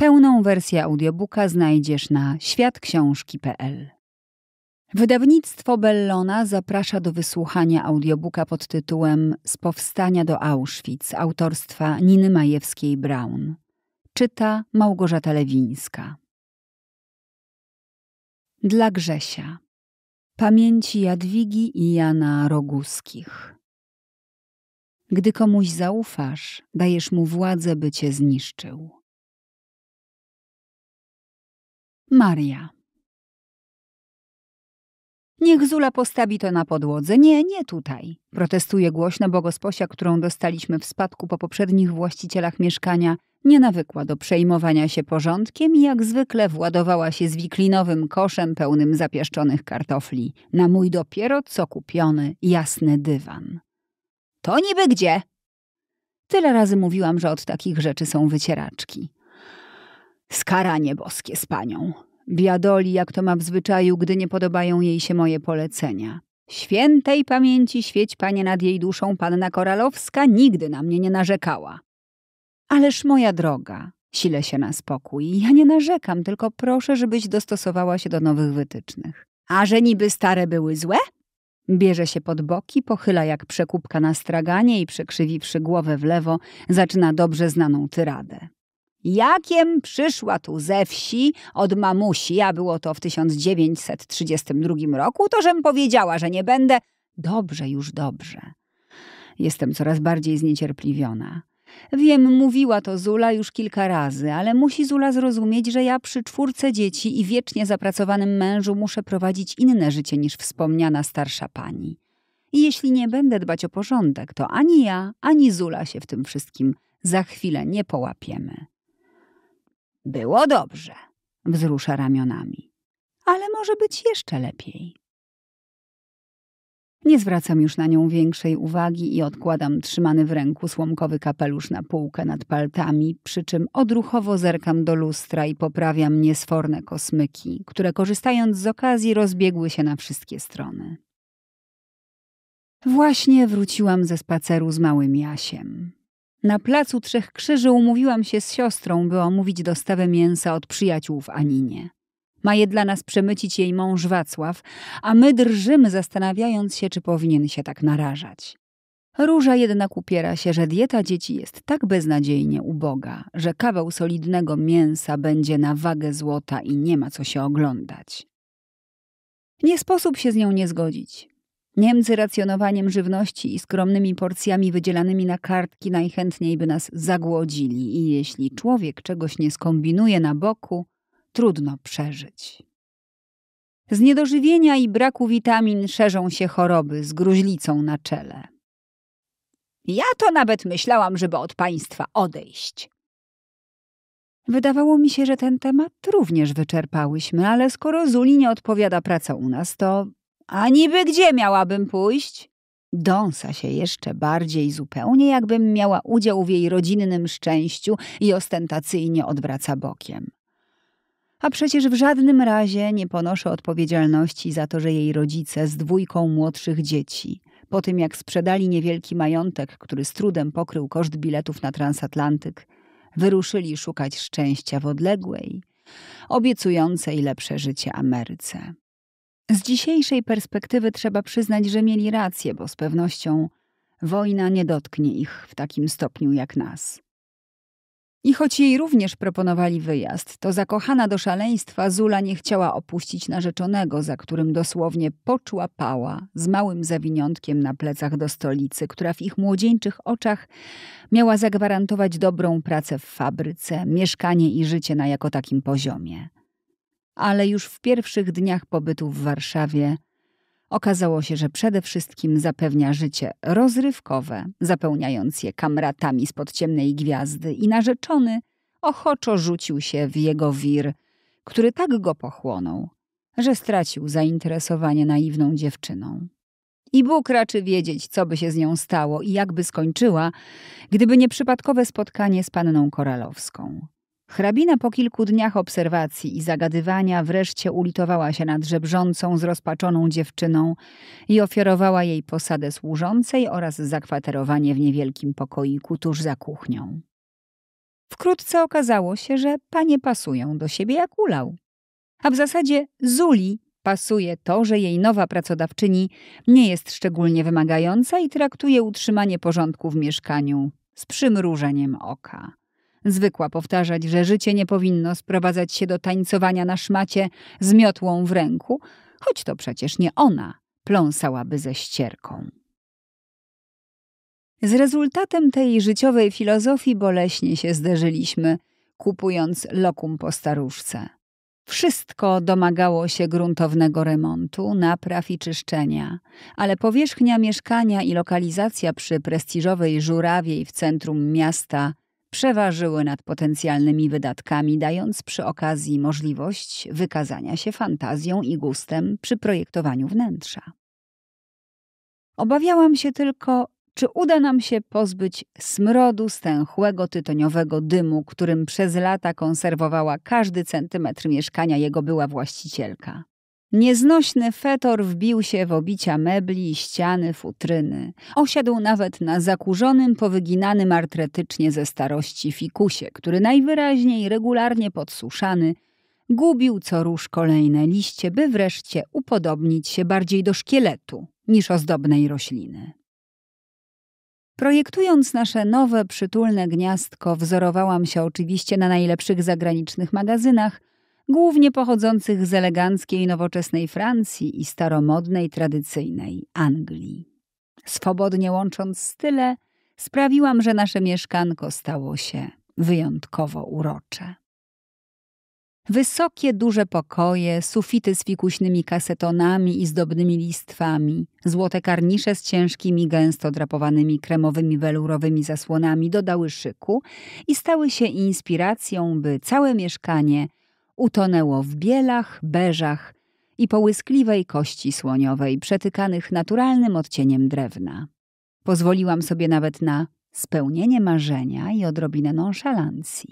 Pełną wersję audiobooka znajdziesz na światksiążki.pl. Wydawnictwo Bellona zaprasza do wysłuchania audiobooka pod tytułem Z powstania do Auschwitz autorstwa Niny Majewskiej-Braun. Czyta Małgorzata Lewińska. Dla Grzesia. Pamięci Jadwigi i Jana Roguskich. Gdy komuś zaufasz, dajesz mu władzę, by cię zniszczył. Maria. Niech Zula postawi to na podłodze. Nie, nie tutaj. Protestuje głośno, bo gosposia, którą dostaliśmy w spadku po poprzednich właścicielach mieszkania, nie nawykła do przejmowania się porządkiem i jak zwykle władowała się z wiklinowym koszem pełnym zapieszczonych kartofli na mój dopiero co kupiony jasny dywan. To niby gdzie? Tyle razy mówiłam, że od takich rzeczy są wycieraczki. Skaranie boskie z panią. Biadoli, jak to ma w zwyczaju, gdy nie podobają jej się moje polecenia. Świętej pamięci świeć panie nad jej duszą, panna Koralowska nigdy na mnie nie narzekała. Ależ moja droga, sile się na spokój. Ja nie narzekam, tylko proszę, żebyś dostosowała się do nowych wytycznych. A że niby stare były złe? Bierze się pod boki, pochyla jak przekupka na straganie i przekrzywiwszy głowę w lewo, zaczyna dobrze znaną tyradę. Jakiem przyszła tu ze wsi od mamusi, a było to w 1932 roku, to żem powiedziała, że nie będę. Dobrze, już dobrze. Jestem coraz bardziej zniecierpliwiona. Wiem, mówiła to Zula już kilka razy, ale musi Zula zrozumieć, że ja przy czwórce dzieci i wiecznie zapracowanym mężu muszę prowadzić inne życie niż wspomniana starsza pani. I jeśli nie będę dbać o porządek, to ani ja, ani Zula się w tym wszystkim za chwilę nie połapiemy. Było dobrze, wzrusza ramionami. Ale może być jeszcze lepiej. Nie zwracam już na nią większej uwagi i odkładam trzymany w ręku słomkowy kapelusz na półkę nad paltami, przy czym odruchowo zerkam do lustra i poprawiam niesforne kosmyki, które korzystając z okazji rozbiegły się na wszystkie strony. Właśnie wróciłam ze spaceru z małym Jasiem. Na placu Trzech Krzyży umówiłam się z siostrą, by omówić dostawę mięsa od przyjaciół w Aninie. Ma je dla nas przemycić jej mąż Wacław, a my drżymy, zastanawiając się, czy powinien się tak narażać. Róża jednak upiera się, że dieta dzieci jest tak beznadziejnie uboga, że kawał solidnego mięsa będzie na wagę złota i nie ma co się oglądać. Nie sposób się z nią nie zgodzić. Niemcy racjonowaniem żywności i skromnymi porcjami wydzielanymi na kartki najchętniej by nas zagłodzili i jeśli człowiek czegoś nie skombinuje na boku, trudno przeżyć. Z niedożywienia i braku witamin szerzą się choroby z gruźlicą na czele. Ja to nawet myślałam, żeby od państwa odejść. Wydawało mi się, że ten temat również wyczerpałyśmy, ale skoro Zuli nie odpowiada praca u nas, to a niby gdzie miałabym pójść? Dąsa się jeszcze bardziej zupełnie, jakbym miała udział w jej rodzinnym szczęściu i ostentacyjnie odwraca bokiem. A przecież w żadnym razie nie ponoszę odpowiedzialności za to, że jej rodzice z dwójką młodszych dzieci, po tym jak sprzedali niewielki majątek, który z trudem pokrył koszt biletów na transatlantyk, wyruszyli szukać szczęścia w odległej, obiecującej lepsze życie Ameryce. Z dzisiejszej perspektywy trzeba przyznać, że mieli rację, bo z pewnością wojna nie dotknie ich w takim stopniu jak nas. I choć jej również proponowali wyjazd, to zakochana do szaleństwa Zula nie chciała opuścić narzeczonego, za którym dosłownie poczłapała z małym zawiniątkiem na plecach do stolicy, która w ich młodzieńczych oczach miała zagwarantować dobrą pracę w fabryce, mieszkanie i życie na jako takim poziomie ale już w pierwszych dniach pobytu w Warszawie okazało się, że przede wszystkim zapewnia życie rozrywkowe, zapełniając je kamratami spod ciemnej gwiazdy i narzeczony ochoczo rzucił się w jego wir, który tak go pochłonął, że stracił zainteresowanie naiwną dziewczyną. I Bóg raczy wiedzieć, co by się z nią stało i jakby skończyła, gdyby nie przypadkowe spotkanie z panną Koralowską. Hrabina po kilku dniach obserwacji i zagadywania wreszcie ulitowała się nad żebrzącą, zrozpaczoną dziewczyną i ofiarowała jej posadę służącej oraz zakwaterowanie w niewielkim pokoiku tuż za kuchnią. Wkrótce okazało się, że panie pasują do siebie jak ulał. A w zasadzie Zuli pasuje to, że jej nowa pracodawczyni nie jest szczególnie wymagająca i traktuje utrzymanie porządku w mieszkaniu z przymrużeniem oka. Zwykła powtarzać, że życie nie powinno sprowadzać się do tańcowania na szmacie z miotłą w ręku, choć to przecież nie ona pląsałaby ze ścierką. Z rezultatem tej życiowej filozofii boleśnie się zderzyliśmy, kupując lokum po staruszce. Wszystko domagało się gruntownego remontu, napraw i czyszczenia, ale powierzchnia mieszkania i lokalizacja przy prestiżowej żurawiej w centrum miasta przeważyły nad potencjalnymi wydatkami, dając przy okazji możliwość wykazania się fantazją i gustem przy projektowaniu wnętrza. Obawiałam się tylko, czy uda nam się pozbyć smrodu stęchłego tytoniowego dymu, którym przez lata konserwowała każdy centymetr mieszkania jego była właścicielka. Nieznośny fetor wbił się w obicia mebli ściany futryny. Osiadł nawet na zakurzonym, powyginanym artretycznie ze starości fikusie, który najwyraźniej regularnie podsuszany gubił co róż kolejne liście, by wreszcie upodobnić się bardziej do szkieletu niż ozdobnej rośliny. Projektując nasze nowe, przytulne gniazdko, wzorowałam się oczywiście na najlepszych zagranicznych magazynach, głównie pochodzących z eleganckiej nowoczesnej Francji i staromodnej tradycyjnej Anglii. Swobodnie łącząc style, sprawiłam, że nasze mieszkanko stało się wyjątkowo urocze. Wysokie, duże pokoje, sufity z fikuśnymi kasetonami i zdobnymi listwami, złote karnisze z ciężkimi, gęsto drapowanymi kremowymi welurowymi zasłonami dodały szyku i stały się inspiracją, by całe mieszkanie utonęło w bielach, beżach i połyskliwej kości słoniowej, przetykanych naturalnym odcieniem drewna. Pozwoliłam sobie nawet na spełnienie marzenia i odrobinę nonszalancji.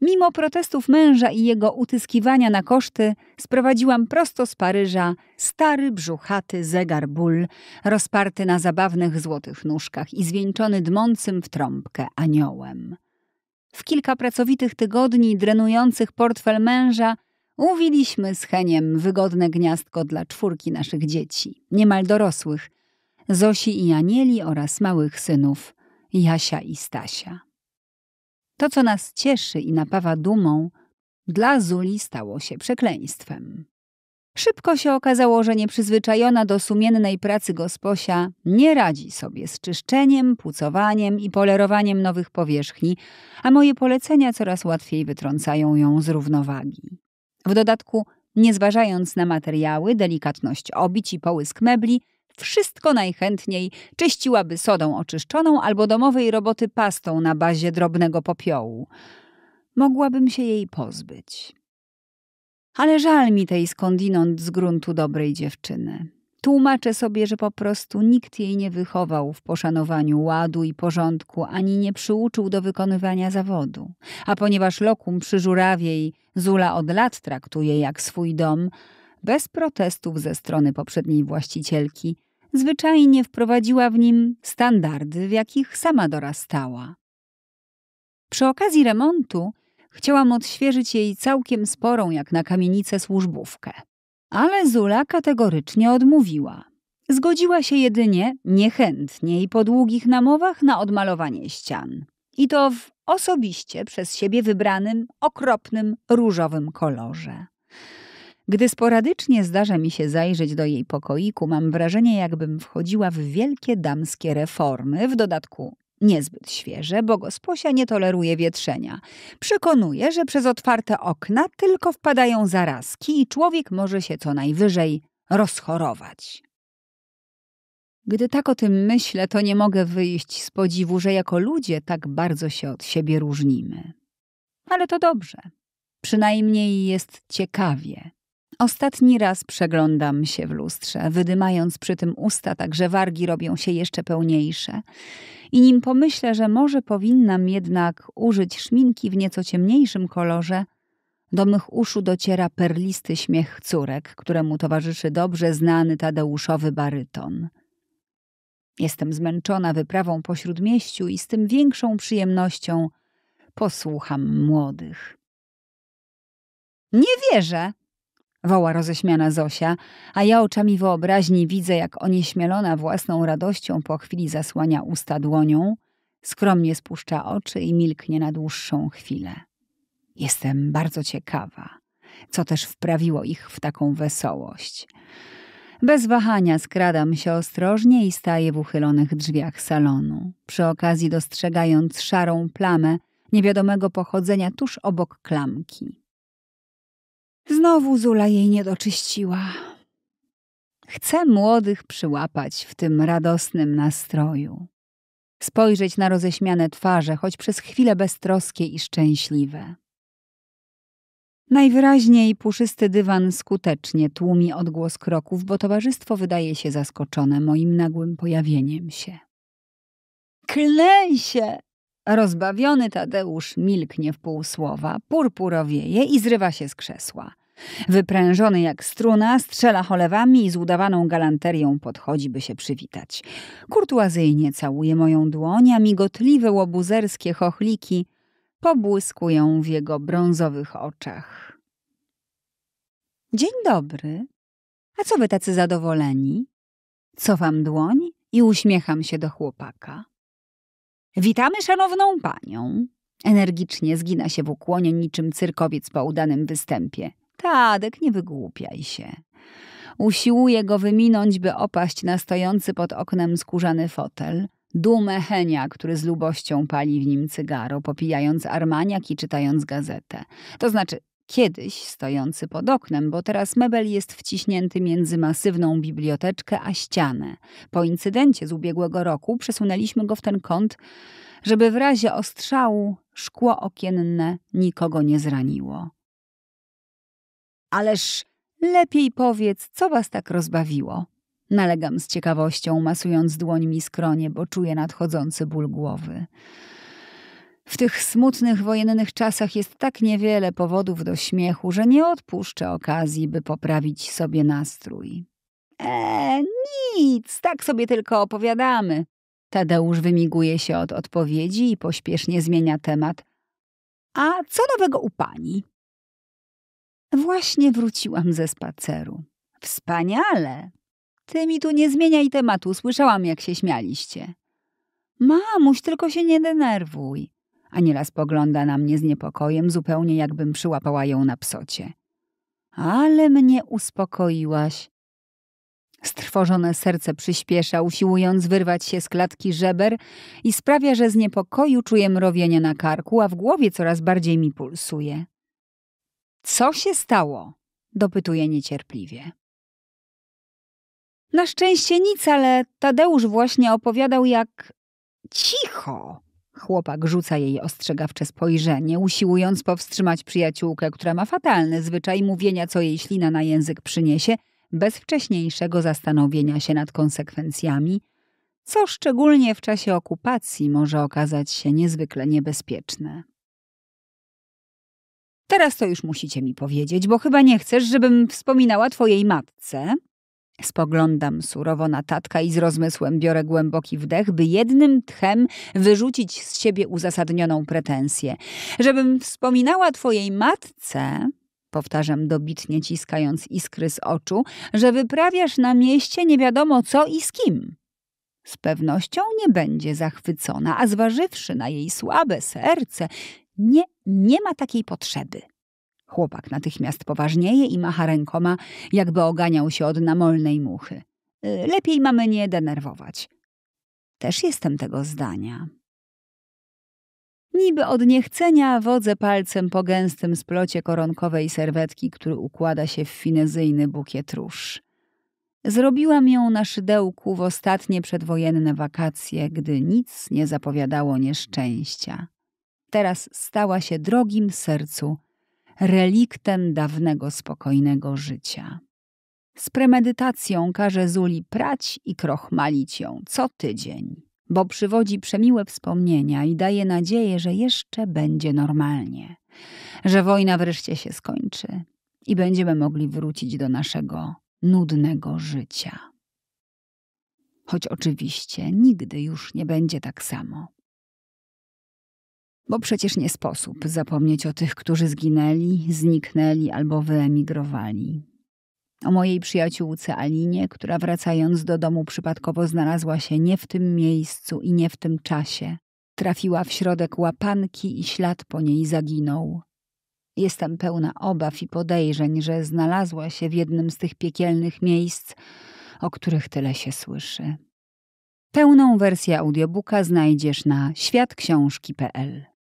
Mimo protestów męża i jego utyskiwania na koszty, sprowadziłam prosto z Paryża stary, brzuchaty zegar ból, rozparty na zabawnych złotych nóżkach i zwieńczony dmącym w trąbkę aniołem. W kilka pracowitych tygodni drenujących portfel męża uwiliśmy z Heniem wygodne gniazdko dla czwórki naszych dzieci, niemal dorosłych, Zosi i Anieli oraz małych synów, Jasia i Stasia. To, co nas cieszy i napawa dumą, dla Zuli stało się przekleństwem. Szybko się okazało, że nieprzyzwyczajona do sumiennej pracy gosposia nie radzi sobie z czyszczeniem, pucowaniem i polerowaniem nowych powierzchni, a moje polecenia coraz łatwiej wytrącają ją z równowagi. W dodatku, nie zważając na materiały, delikatność obić i połysk mebli, wszystko najchętniej czyściłaby sodą oczyszczoną albo domowej roboty pastą na bazie drobnego popiołu. Mogłabym się jej pozbyć ale żal mi tej skądinąd z gruntu dobrej dziewczyny. Tłumaczę sobie, że po prostu nikt jej nie wychował w poszanowaniu ładu i porządku, ani nie przyuczył do wykonywania zawodu. A ponieważ lokum przy żurawiej Zula od lat traktuje jak swój dom, bez protestów ze strony poprzedniej właścicielki, zwyczajnie wprowadziła w nim standardy, w jakich sama dorastała. Przy okazji remontu Chciałam odświeżyć jej całkiem sporą jak na kamienicę służbówkę. Ale Zula kategorycznie odmówiła. Zgodziła się jedynie, niechętnie i po długich namowach na odmalowanie ścian. I to w osobiście przez siebie wybranym, okropnym, różowym kolorze. Gdy sporadycznie zdarza mi się zajrzeć do jej pokoiku, mam wrażenie, jakbym wchodziła w wielkie damskie reformy, w dodatku Niezbyt świeże, bo gosposia nie toleruje wietrzenia. Przekonuje, że przez otwarte okna tylko wpadają zarazki i człowiek może się co najwyżej rozchorować. Gdy tak o tym myślę, to nie mogę wyjść z podziwu, że jako ludzie tak bardzo się od siebie różnimy. Ale to dobrze. Przynajmniej jest ciekawie. Ostatni raz przeglądam się w lustrze, wydymając przy tym usta, tak że wargi robią się jeszcze pełniejsze. I nim pomyślę, że może powinnam jednak użyć szminki w nieco ciemniejszym kolorze, do mych uszu dociera perlisty śmiech córek, któremu towarzyszy dobrze znany Tadeuszowy baryton. Jestem zmęczona wyprawą po śródmieściu i z tym większą przyjemnością posłucham młodych. Nie wierzę, woła roześmiana Zosia, a ja oczami wyobraźni widzę, jak onieśmielona własną radością po chwili zasłania usta dłonią, skromnie spuszcza oczy i milknie na dłuższą chwilę. Jestem bardzo ciekawa, co też wprawiło ich w taką wesołość. Bez wahania skradam się ostrożnie i staję w uchylonych drzwiach salonu, przy okazji dostrzegając szarą plamę niewiadomego pochodzenia tuż obok klamki. Znowu Zula jej nie doczyściła. Chcę młodych przyłapać w tym radosnym nastroju. Spojrzeć na roześmiane twarze, choć przez chwilę beztroskie i szczęśliwe. Najwyraźniej puszysty dywan skutecznie tłumi odgłos kroków, bo towarzystwo wydaje się zaskoczone moim nagłym pojawieniem się. Klej się! Rozbawiony Tadeusz milknie w półsłowa, purpurowieje i zrywa się z krzesła. Wyprężony jak struna, strzela cholewami i z udawaną galanterią podchodzi, by się przywitać. Kurtuazyjnie całuje moją dłoń, a migotliwe łobuzerskie chochliki pobłyskują w jego brązowych oczach. Dzień dobry. A co wy tacy zadowoleni? Cofam dłoń i uśmiecham się do chłopaka. Witamy szanowną panią. Energicznie zgina się w ukłonie niczym cyrkowiec po udanym występie. Tadek, nie wygłupiaj się. Usiłuje go wyminąć, by opaść na stojący pod oknem skórzany fotel. Dumę Henia, który z lubością pali w nim cygaro, popijając armaniak i czytając gazetę. To znaczy kiedyś stojący pod oknem, bo teraz mebel jest wciśnięty między masywną biblioteczkę a ścianę. Po incydencie z ubiegłego roku przesunęliśmy go w ten kąt, żeby w razie ostrzału szkło okienne nikogo nie zraniło. Ależ lepiej powiedz, co was tak rozbawiło. Nalegam z ciekawością, masując dłońmi skronie, bo czuję nadchodzący ból głowy. W tych smutnych wojennych czasach jest tak niewiele powodów do śmiechu, że nie odpuszczę okazji, by poprawić sobie nastrój. E, nic, tak sobie tylko opowiadamy. Tadeusz wymiguje się od odpowiedzi i pośpiesznie zmienia temat. A co nowego u pani? Właśnie wróciłam ze spaceru. Wspaniale! Ty mi tu nie zmieniaj tematu, słyszałam jak się śmialiście. Mamuś, tylko się nie denerwuj a nieraz pogląda na mnie z niepokojem, zupełnie jakbym przyłapała ją na psocie. Ale mnie uspokoiłaś. Strwożone serce przyspiesza, usiłując wyrwać się z klatki żeber i sprawia, że z niepokoju czuję mrowienie na karku, a w głowie coraz bardziej mi pulsuje. Co się stało? dopytuje niecierpliwie. Na szczęście nic, ale Tadeusz właśnie opowiadał, jak cicho Chłopak rzuca jej ostrzegawcze spojrzenie, usiłując powstrzymać przyjaciółkę, która ma fatalny zwyczaj mówienia, co jej ślina na język przyniesie, bez wcześniejszego zastanowienia się nad konsekwencjami, co szczególnie w czasie okupacji może okazać się niezwykle niebezpieczne. Teraz to już musicie mi powiedzieć, bo chyba nie chcesz, żebym wspominała twojej matce, Spoglądam surowo na tatka i z rozmysłem biorę głęboki wdech, by jednym tchem wyrzucić z siebie uzasadnioną pretensję. Żebym wspominała twojej matce, powtarzam dobitnie ciskając iskry z oczu, że wyprawiasz na mieście nie wiadomo co i z kim. Z pewnością nie będzie zachwycona, a zważywszy na jej słabe serce, nie, nie ma takiej potrzeby. Chłopak natychmiast poważnieje i macha rękoma, jakby oganiał się od namolnej muchy. Y, lepiej mamy nie denerwować. Też jestem tego zdania. Niby od niechcenia wodzę palcem po gęstym splocie koronkowej serwetki, który układa się w finezyjny bukiet róż. Zrobiłam ją na szydełku w ostatnie przedwojenne wakacje, gdy nic nie zapowiadało nieszczęścia. Teraz stała się drogim sercu reliktem dawnego spokojnego życia. Z premedytacją każe Zuli prać i krochmalić ją co tydzień, bo przywodzi przemiłe wspomnienia i daje nadzieję, że jeszcze będzie normalnie, że wojna wreszcie się skończy i będziemy mogli wrócić do naszego nudnego życia. Choć oczywiście nigdy już nie będzie tak samo. Bo przecież nie sposób zapomnieć o tych, którzy zginęli, zniknęli albo wyemigrowali. O mojej przyjaciółce Alinie, która wracając do domu przypadkowo znalazła się nie w tym miejscu i nie w tym czasie. Trafiła w środek łapanki i ślad po niej zaginął. Jestem pełna obaw i podejrzeń, że znalazła się w jednym z tych piekielnych miejsc, o których tyle się słyszy. Pełną wersję audiobooka znajdziesz na światksiążki.pl.